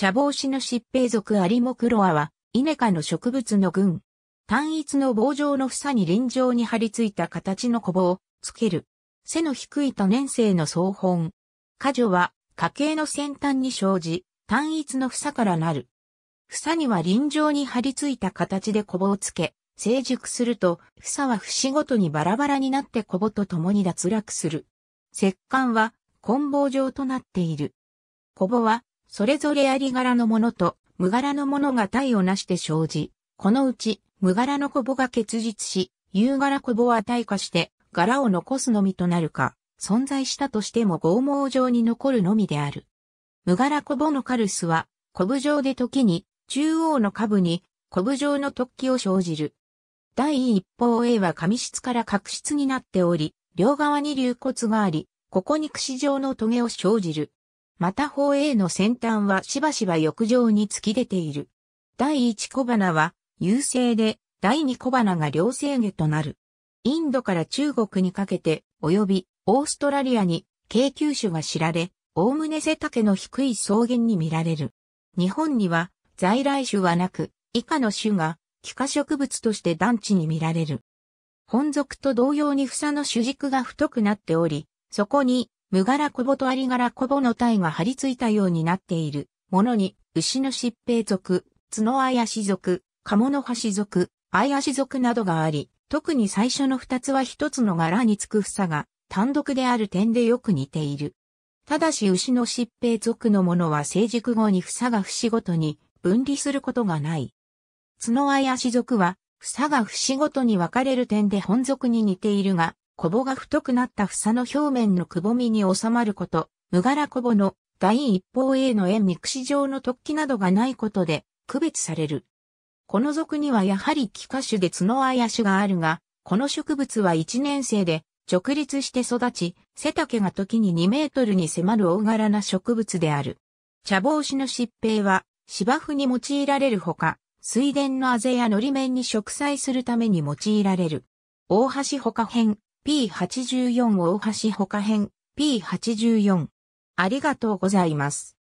茶帽子の疾病属アリモクロアは、イネ科の植物の群。単一の棒状の房に輪状に張り付いた形の小棒をつける。背の低い多年生の総本。果樹は、花茎の先端に生じ、単一の房からなる。房には輪状に張り付いた形で小棒をつけ、成熟すると、房は節ごとにバラバラになって小棒と共に脱落する。石棺は、棍棒状となっている。小棒は、それぞれあり柄のものと無柄のものが体をなして生じ、このうち無柄のコボが結実し、有柄コボは退化して柄を残すのみとなるか、存在したとしても剛毛状に残るのみである。無柄コボのカルスは、コブ状で時に、中央の下部に、コブ状の突起を生じる。第一方 A は紙質から角質になっており、両側に流骨があり、ここに櫛状の棘を生じる。また方への先端はしばしば浴場に突き出ている。第1小花は優勢で、第2小花が両生下となる。インドから中国にかけて、及びオーストラリアに京急種が知られ、おおむね背丈の低い草原に見られる。日本には在来種はなく、以下の種が気化植物として団地に見られる。本属と同様に房の主軸が太くなっており、そこに無柄コボとあり柄コボの体が張り付いたようになっているものに、牛の疾病属、角あやし属、鴨の橋属、あやし属などがあり、特に最初の二つは一つの柄につく房が単独である点でよく似ている。ただし牛の疾病属のものは成熟後に房が節ごとに分離することがない。角あやし属は、房が節ごとに分かれる点で本属に似ているが、コぼが太くなった房の表面のくぼみに収まること、無柄コぼの第一方 A の円肉子状の突起などがないことで区別される。この属にはやはり気化種で角あや種があるが、この植物は一年生で直立して育ち、背丈が時に2メートルに迫る大柄な植物である。茶帽子の疾病は芝生に用いられるほか、水田のあぜやのり面に植栽するために用いられる。大橋ほか編、P84 大橋他編 P84。ありがとうございます。